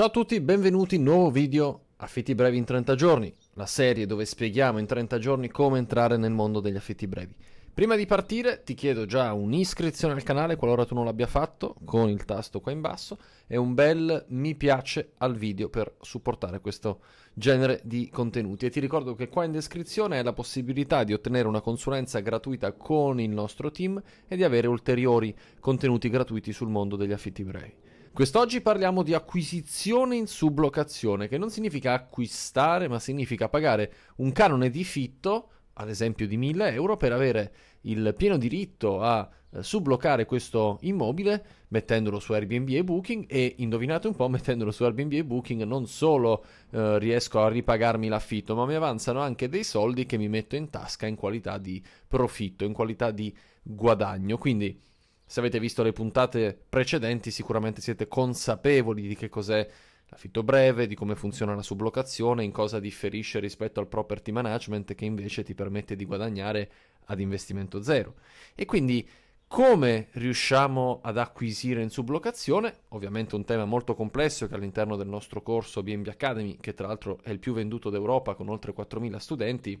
Ciao a tutti, benvenuti in nuovo video Affitti brevi in 30 giorni, la serie dove spieghiamo in 30 giorni come entrare nel mondo degli affitti brevi. Prima di partire ti chiedo già un'iscrizione al canale qualora tu non l'abbia fatto con il tasto qua in basso e un bel mi piace al video per supportare questo genere di contenuti e ti ricordo che qua in descrizione è la possibilità di ottenere una consulenza gratuita con il nostro team e di avere ulteriori contenuti gratuiti sul mondo degli affitti brevi. Quest'oggi parliamo di acquisizione in sublocazione, che non significa acquistare, ma significa pagare un canone di fitto, ad esempio di 1000 euro, per avere il pieno diritto a eh, sublocare questo immobile mettendolo su Airbnb e Booking e indovinate un po' mettendolo su Airbnb e Booking non solo eh, riesco a ripagarmi l'affitto ma mi avanzano anche dei soldi che mi metto in tasca in qualità di profitto, in qualità di guadagno quindi se avete visto le puntate precedenti sicuramente siete consapevoli di che cos'è l'affitto breve, di come funziona la sublocazione, in cosa differisce rispetto al property management che invece ti permette di guadagnare ad investimento zero. E quindi come riusciamo ad acquisire in sublocazione? Ovviamente un tema molto complesso che all'interno del nostro corso BNB Academy, che tra l'altro è il più venduto d'Europa con oltre 4.000 studenti,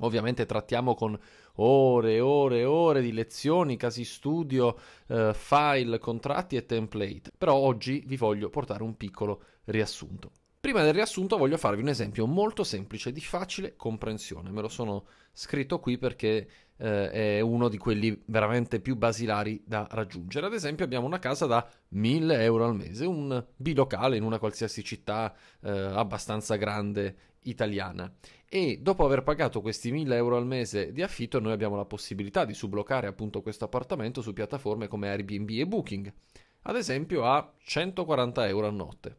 Ovviamente trattiamo con ore e ore e ore di lezioni, casi studio, eh, file, contratti e template, però oggi vi voglio portare un piccolo riassunto. Prima del riassunto voglio farvi un esempio molto semplice di facile comprensione. Me lo sono scritto qui perché eh, è uno di quelli veramente più basilari da raggiungere. Ad esempio abbiamo una casa da 1000 euro al mese, un bilocale in una qualsiasi città eh, abbastanza grande italiana e dopo aver pagato questi 1000 euro al mese di affitto noi abbiamo la possibilità di subloccare appunto questo appartamento su piattaforme come Airbnb e Booking ad esempio a 140 euro a notte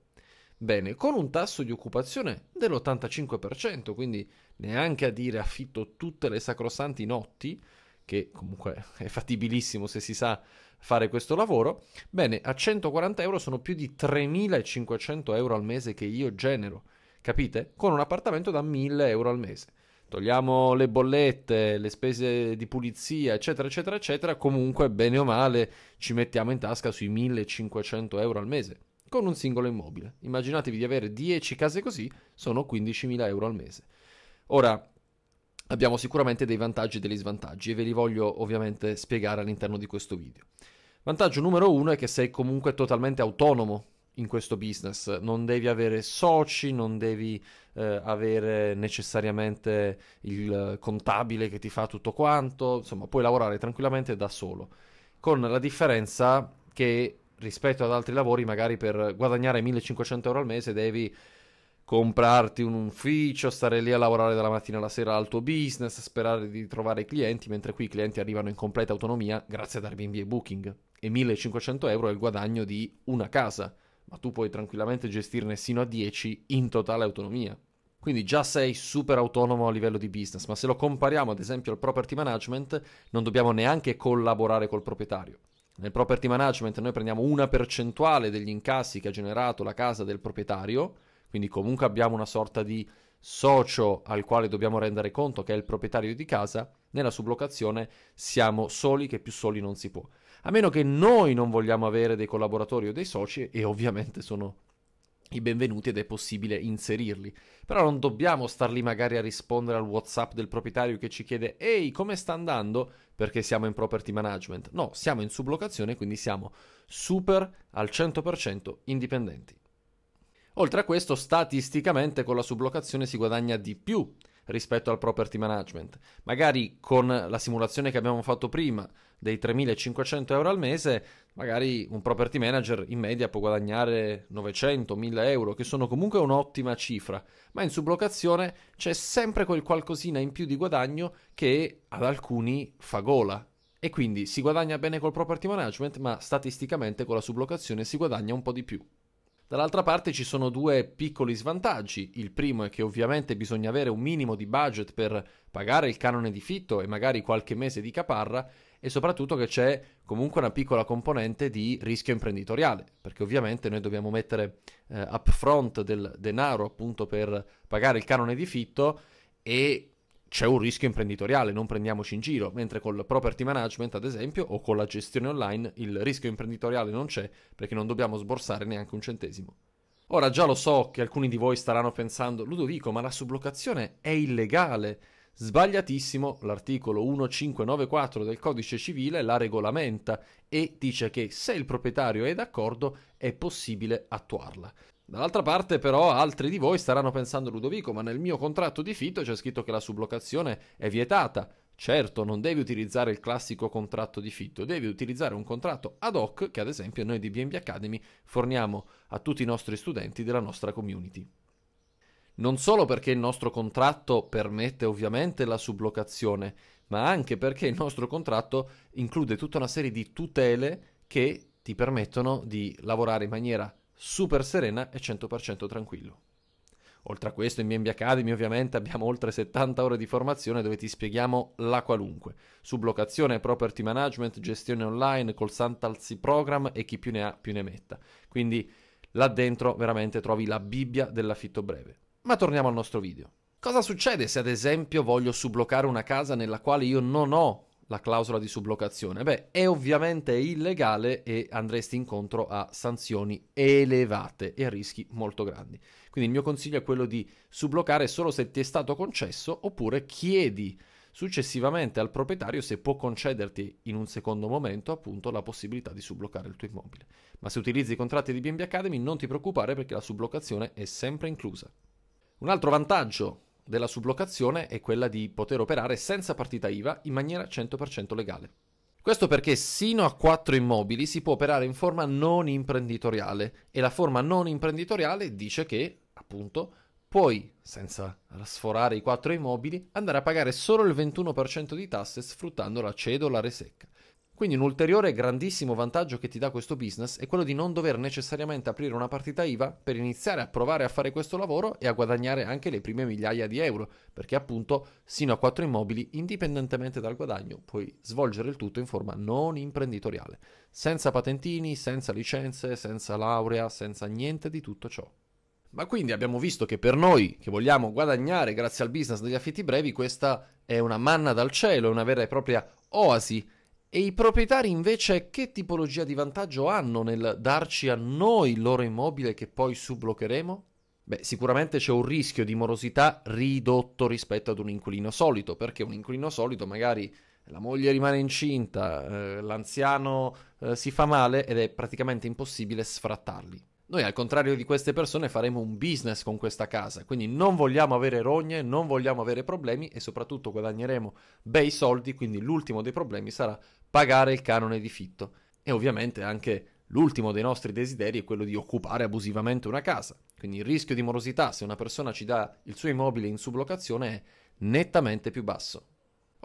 Bene, con un tasso di occupazione dell'85%, quindi neanche a dire affitto tutte le sacrosanti notti, che comunque è fattibilissimo se si sa fare questo lavoro, bene, a 140 euro sono più di 3.500 euro al mese che io genero, capite? Con un appartamento da 1.000 euro al mese. Togliamo le bollette, le spese di pulizia, eccetera, eccetera, eccetera, comunque bene o male ci mettiamo in tasca sui 1.500 euro al mese con un singolo immobile. Immaginatevi di avere 10 case così, sono 15.000 euro al mese. Ora, abbiamo sicuramente dei vantaggi e degli svantaggi e ve li voglio ovviamente spiegare all'interno di questo video. Vantaggio numero uno è che sei comunque totalmente autonomo in questo business, non devi avere soci, non devi eh, avere necessariamente il contabile che ti fa tutto quanto, insomma puoi lavorare tranquillamente da solo, con la differenza che rispetto ad altri lavori, magari per guadagnare 1500 euro al mese devi comprarti un ufficio, stare lì a lavorare dalla mattina alla sera al tuo business, sperare di trovare clienti, mentre qui i clienti arrivano in completa autonomia grazie ad Airbnb e Booking. E 1500 euro è il guadagno di una casa, ma tu puoi tranquillamente gestirne sino a 10 in totale autonomia. Quindi già sei super autonomo a livello di business, ma se lo compariamo ad esempio al property management, non dobbiamo neanche collaborare col proprietario nel property management noi prendiamo una percentuale degli incassi che ha generato la casa del proprietario, quindi comunque abbiamo una sorta di socio al quale dobbiamo rendere conto che è il proprietario di casa, nella sublocazione siamo soli che più soli non si può. A meno che noi non vogliamo avere dei collaboratori o dei soci e ovviamente sono i benvenuti ed è possibile inserirli. Però non dobbiamo star lì magari a rispondere al WhatsApp del proprietario che ci chiede "Ehi, come sta andando?" perché siamo in property management. No, siamo in sublocazione, quindi siamo super al 100% indipendenti. Oltre a questo, statisticamente con la sublocazione si guadagna di più rispetto al property management. Magari con la simulazione che abbiamo fatto prima dei 3.500 euro al mese, magari un property manager in media può guadagnare 900-1000 euro, che sono comunque un'ottima cifra, ma in sublocazione c'è sempre quel qualcosina in più di guadagno che ad alcuni fa gola. E quindi si guadagna bene col property management, ma statisticamente con la sublocazione si guadagna un po' di più. Dall'altra parte ci sono due piccoli svantaggi. Il primo è che ovviamente bisogna avere un minimo di budget per pagare il canone di fitto e magari qualche mese di caparra, e soprattutto che c'è comunque una piccola componente di rischio imprenditoriale, perché ovviamente noi dobbiamo mettere eh, upfront del denaro appunto per pagare il canone di fitto e c'è un rischio imprenditoriale, non prendiamoci in giro, mentre col property management, ad esempio, o con la gestione online, il rischio imprenditoriale non c'è perché non dobbiamo sborsare neanche un centesimo. Ora già lo so che alcuni di voi staranno pensando, Ludovico, ma la sublocazione è illegale Sbagliatissimo, l'articolo 1594 del codice civile la regolamenta e dice che se il proprietario è d'accordo è possibile attuarla. Dall'altra parte però altri di voi staranno pensando Ludovico, ma nel mio contratto di fitto c'è scritto che la sublocazione è vietata. Certo, non devi utilizzare il classico contratto di fitto, devi utilizzare un contratto ad hoc che ad esempio noi di BNB Academy forniamo a tutti i nostri studenti della nostra community non solo perché il nostro contratto permette ovviamente la sublocazione, ma anche perché il nostro contratto include tutta una serie di tutele che ti permettono di lavorare in maniera super serena e 100% tranquillo. Oltre a questo, in BNB Academy ovviamente abbiamo oltre 70 ore di formazione dove ti spieghiamo la qualunque. Sublocazione, property management, gestione online, col Santalsi program e chi più ne ha più ne metta. Quindi là dentro veramente trovi la Bibbia dell'affitto breve. Ma torniamo al nostro video. Cosa succede se ad esempio voglio subblocare una casa nella quale io non ho la clausola di sublocazione? Beh, è ovviamente illegale e andresti incontro a sanzioni elevate e a rischi molto grandi. Quindi il mio consiglio è quello di subblocare solo se ti è stato concesso oppure chiedi successivamente al proprietario se può concederti in un secondo momento appunto la possibilità di subloccare il tuo immobile. Ma se utilizzi i contratti di BNB Academy non ti preoccupare perché la sublocazione è sempre inclusa. Un altro vantaggio della sublocazione è quella di poter operare senza partita IVA in maniera 100% legale. Questo perché sino a 4 immobili si può operare in forma non imprenditoriale e la forma non imprenditoriale dice che, appunto, puoi, senza sforare i 4 immobili, andare a pagare solo il 21% di tasse sfruttando la cedola resecca. Quindi un ulteriore grandissimo vantaggio che ti dà questo business è quello di non dover necessariamente aprire una partita IVA per iniziare a provare a fare questo lavoro e a guadagnare anche le prime migliaia di euro, perché appunto sino a 4 immobili, indipendentemente dal guadagno, puoi svolgere il tutto in forma non imprenditoriale, senza patentini, senza licenze, senza laurea, senza niente di tutto ciò. Ma quindi abbiamo visto che per noi che vogliamo guadagnare grazie al business degli affitti brevi, questa è una manna dal cielo, è una vera e propria oasi e i proprietari invece che tipologia di vantaggio hanno nel darci a noi il loro immobile che poi subloccheremo? Beh, sicuramente c'è un rischio di morosità ridotto rispetto ad un inquilino solito, perché un inquilino solito magari la moglie rimane incinta, eh, l'anziano eh, si fa male ed è praticamente impossibile sfrattarli. Noi al contrario di queste persone faremo un business con questa casa, quindi non vogliamo avere rogne, non vogliamo avere problemi e soprattutto guadagneremo bei soldi, quindi l'ultimo dei problemi sarà pagare il canone di fitto. E ovviamente anche l'ultimo dei nostri desideri è quello di occupare abusivamente una casa, quindi il rischio di morosità se una persona ci dà il suo immobile in sublocazione è nettamente più basso.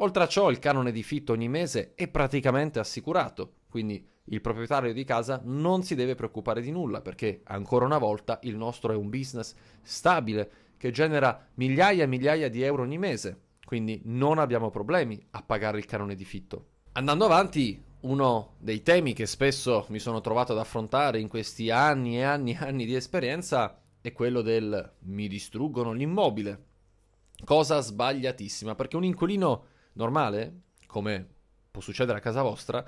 Oltre a ciò il canone di fitto ogni mese è praticamente assicurato, quindi il proprietario di casa non si deve preoccupare di nulla perché ancora una volta il nostro è un business stabile che genera migliaia e migliaia di euro ogni mese, quindi non abbiamo problemi a pagare il canone di fitto. Andando avanti, uno dei temi che spesso mi sono trovato ad affrontare in questi anni e anni e anni di esperienza è quello del mi distruggono l'immobile. Cosa sbagliatissima, perché un inquilino normale, come può succedere a casa vostra,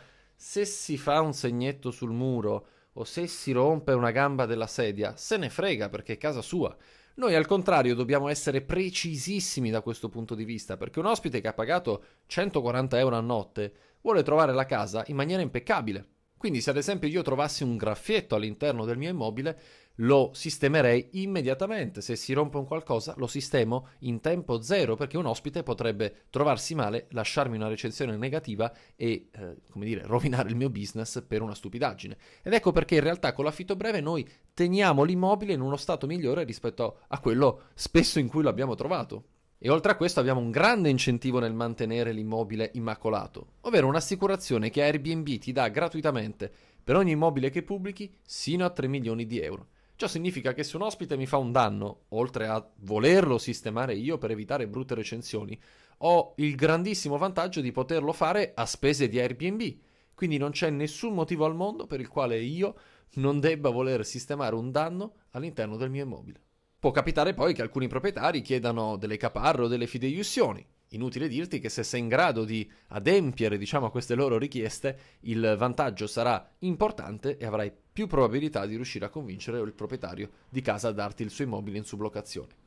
se si fa un segnetto sul muro o se si rompe una gamba della sedia, se ne frega perché è casa sua. Noi al contrario dobbiamo essere precisissimi da questo punto di vista, perché un ospite che ha pagato 140 euro a notte vuole trovare la casa in maniera impeccabile. Quindi se ad esempio io trovassi un graffietto all'interno del mio immobile, lo sistemerei immediatamente. Se si rompe un qualcosa, lo sistemo in tempo zero perché un ospite potrebbe trovarsi male, lasciarmi una recensione negativa e, eh, come dire, rovinare il mio business per una stupidaggine. Ed ecco perché in realtà con l'affitto breve noi teniamo l'immobile in uno stato migliore rispetto a quello spesso in cui l'abbiamo trovato. E oltre a questo abbiamo un grande incentivo nel mantenere l'immobile immacolato, ovvero un'assicurazione che Airbnb ti dà gratuitamente per ogni immobile che pubblichi sino a 3 milioni di euro. Ciò significa che se un ospite mi fa un danno, oltre a volerlo sistemare io per evitare brutte recensioni, ho il grandissimo vantaggio di poterlo fare a spese di Airbnb. Quindi non c'è nessun motivo al mondo per il quale io non debba voler sistemare un danno all'interno del mio immobile. Può capitare poi che alcuni proprietari chiedano delle caparre o delle fideiussioni. Inutile dirti che se sei in grado di adempiere, diciamo, a queste loro richieste, il vantaggio sarà importante e avrai più probabilità di riuscire a convincere il proprietario di casa a darti il suo immobile in sublocazione.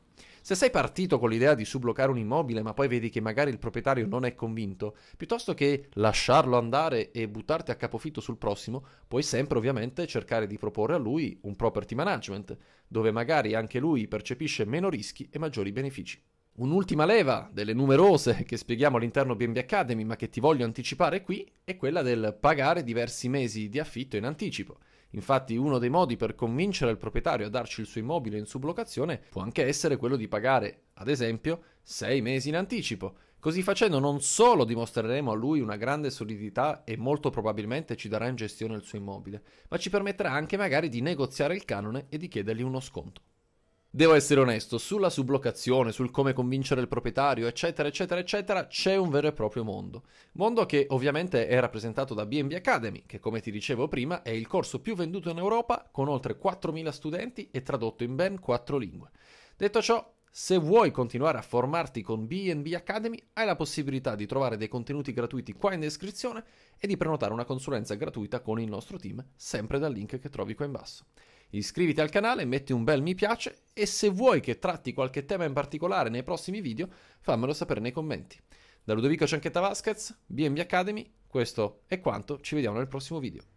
Se sei partito con l'idea di sublocare un immobile ma poi vedi che magari il proprietario non è convinto, piuttosto che lasciarlo andare e buttarti a capofitto sul prossimo, puoi sempre ovviamente cercare di proporre a lui un property management, dove magari anche lui percepisce meno rischi e maggiori benefici. Un'ultima leva delle numerose che spieghiamo all'interno BNB Academy, ma che ti voglio anticipare qui, è quella del pagare diversi mesi di affitto in anticipo. Infatti uno dei modi per convincere il proprietario a darci il suo immobile in sublocazione può anche essere quello di pagare, ad esempio, sei mesi in anticipo. Così facendo non solo dimostreremo a lui una grande solidità e molto probabilmente ci darà in gestione il suo immobile, ma ci permetterà anche magari di negoziare il canone e di chiedergli uno sconto. Devo essere onesto, sulla sublocazione, sul come convincere il proprietario, eccetera, eccetera, eccetera, c'è un vero e proprio mondo. Mondo che ovviamente è rappresentato da BNB Academy, che come ti dicevo prima è il corso più venduto in Europa con oltre 4.000 studenti e tradotto in ben 4 lingue. Detto ciò, se vuoi continuare a formarti con BNB Academy, hai la possibilità di trovare dei contenuti gratuiti qua in descrizione e di prenotare una consulenza gratuita con il nostro team, sempre dal link che trovi qua in basso. Iscriviti al canale, metti un bel mi piace e se vuoi che tratti qualche tema in particolare nei prossimi video, fammelo sapere nei commenti. Da Ludovico Cianchetta Vasquez, BNB Academy, questo è quanto, ci vediamo nel prossimo video.